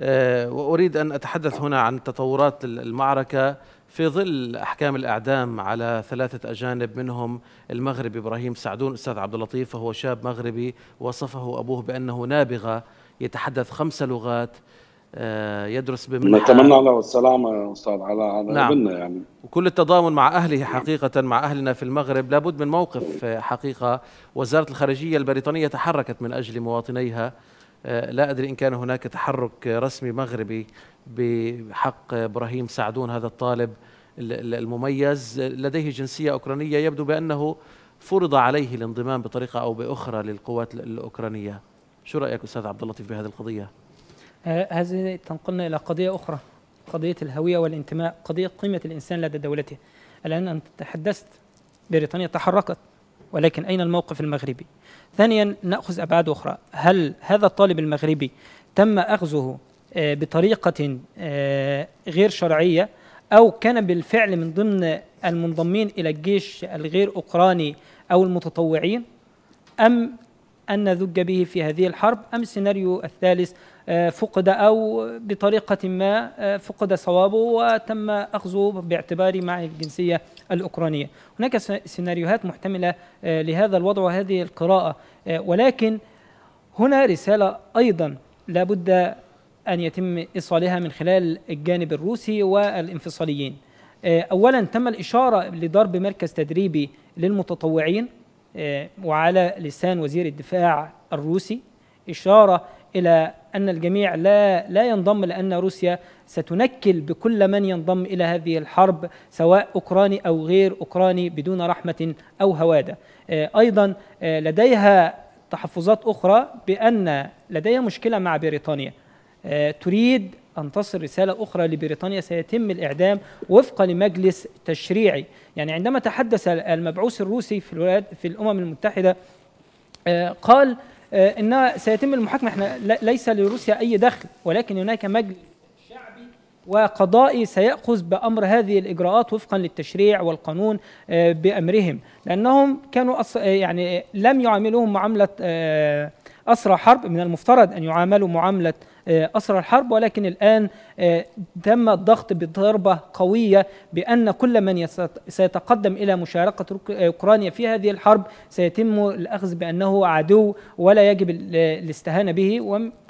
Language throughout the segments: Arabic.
آه، واريد ان اتحدث هنا عن تطورات المعركه في ظل احكام الاعدام على ثلاثه اجانب منهم المغربي ابراهيم سعدون استاذ عبد اللطيف وهو شاب مغربي وصفه ابوه بانه نابغه يتحدث خمس لغات آه، يدرس بمنحة نتمنى له السلامة أستاذ علاء هذا نعم. يعني وكل التضامن مع أهله حقيقة مع أهلنا في المغرب لابد من موقف آه، حقيقة وزارة الخارجية البريطانية تحركت من أجل مواطنيها آه، لا أدري إن كان هناك تحرك رسمي مغربي بحق إبراهيم سعدون هذا الطالب المميز لديه جنسية أوكرانية يبدو بأنه فرض عليه الانضمام بطريقة أو بأخرى للقوات الأوكرانية شو رأيك أستاذ عبد اللطيف بهذه القضية؟ آه، هذه تنقلنا إلى قضية أخرى قضية الهوية والانتماء قضية قيمة الإنسان لدى دولته الآن أنت تحدثت بريطانيا تحركت ولكن أين الموقف المغربي ثانيا نأخذ أبعاد أخرى هل هذا الطالب المغربي تم أخذه آه، بطريقة آه، غير شرعية أو كان بالفعل من ضمن المنضمين إلى الجيش الغير أوكراني أو المتطوعين أم أن نذج به في هذه الحرب أم السيناريو الثالث آه، فقد أو بطريقة ما آه، فقد صوابه وتم أخذه باعتباره مع الجنسية الأوكرانية هناك سيناريوهات محتملة آه، لهذا الوضع وهذه القراءة ولكن هنا رسالة أيضا لابد أن يتم إيصالها من خلال الجانب الروسي والانفصاليين أولا تم الإشارة لضرب مركز تدريبي للمتطوعين آه، وعلى لسان وزير الدفاع الروسي إشارة إلى أن الجميع لا لا ينضم لأن روسيا ستنكل بكل من ينضم إلى هذه الحرب سواء أوكراني أو غير أوكراني بدون رحمة أو هوادة آه، أيضا آه، لديها تحفظات أخرى بأن لديها مشكلة مع بريطانيا تريد أن تصل رسالة أخرى لبريطانيا سيتم الإعدام وفقا لمجلس تشريعي يعني عندما تحدث المبعوث الروسي في, الولايات في الأمم المتحدة آه، قال آه، إنها سيتم المحاكمة إحنا ليس لروسيا أي دخل ولكن هناك مجلس وقضائي سيأخذ بأمر هذه الإجراءات وفقا للتشريع والقانون آه، بأمرهم لأنهم كانوا يعني لم يعاملوهم معاملة أسرى حرب من المفترض أن يعاملوا معاملة آه، أسرى الحرب ولكن الآن آه، تم الضغط بضربة قوية بأن كل من سيتقدم إلى مشاركة آه، أوكرانيا في هذه الحرب سيتم الأخذ بأنه عدو ولا يجب الاستهانة به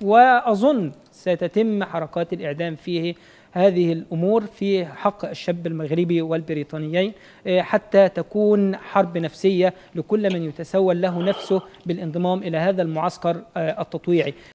وأظن ستتم حركات الإعدام فيه هذه الأمور في حق الشاب المغربي والبريطانيين آه، حتى تكون حرب نفسية لكل من يتسول له نفسه بالانضمام إلى هذا المعسكر آه، التطويعي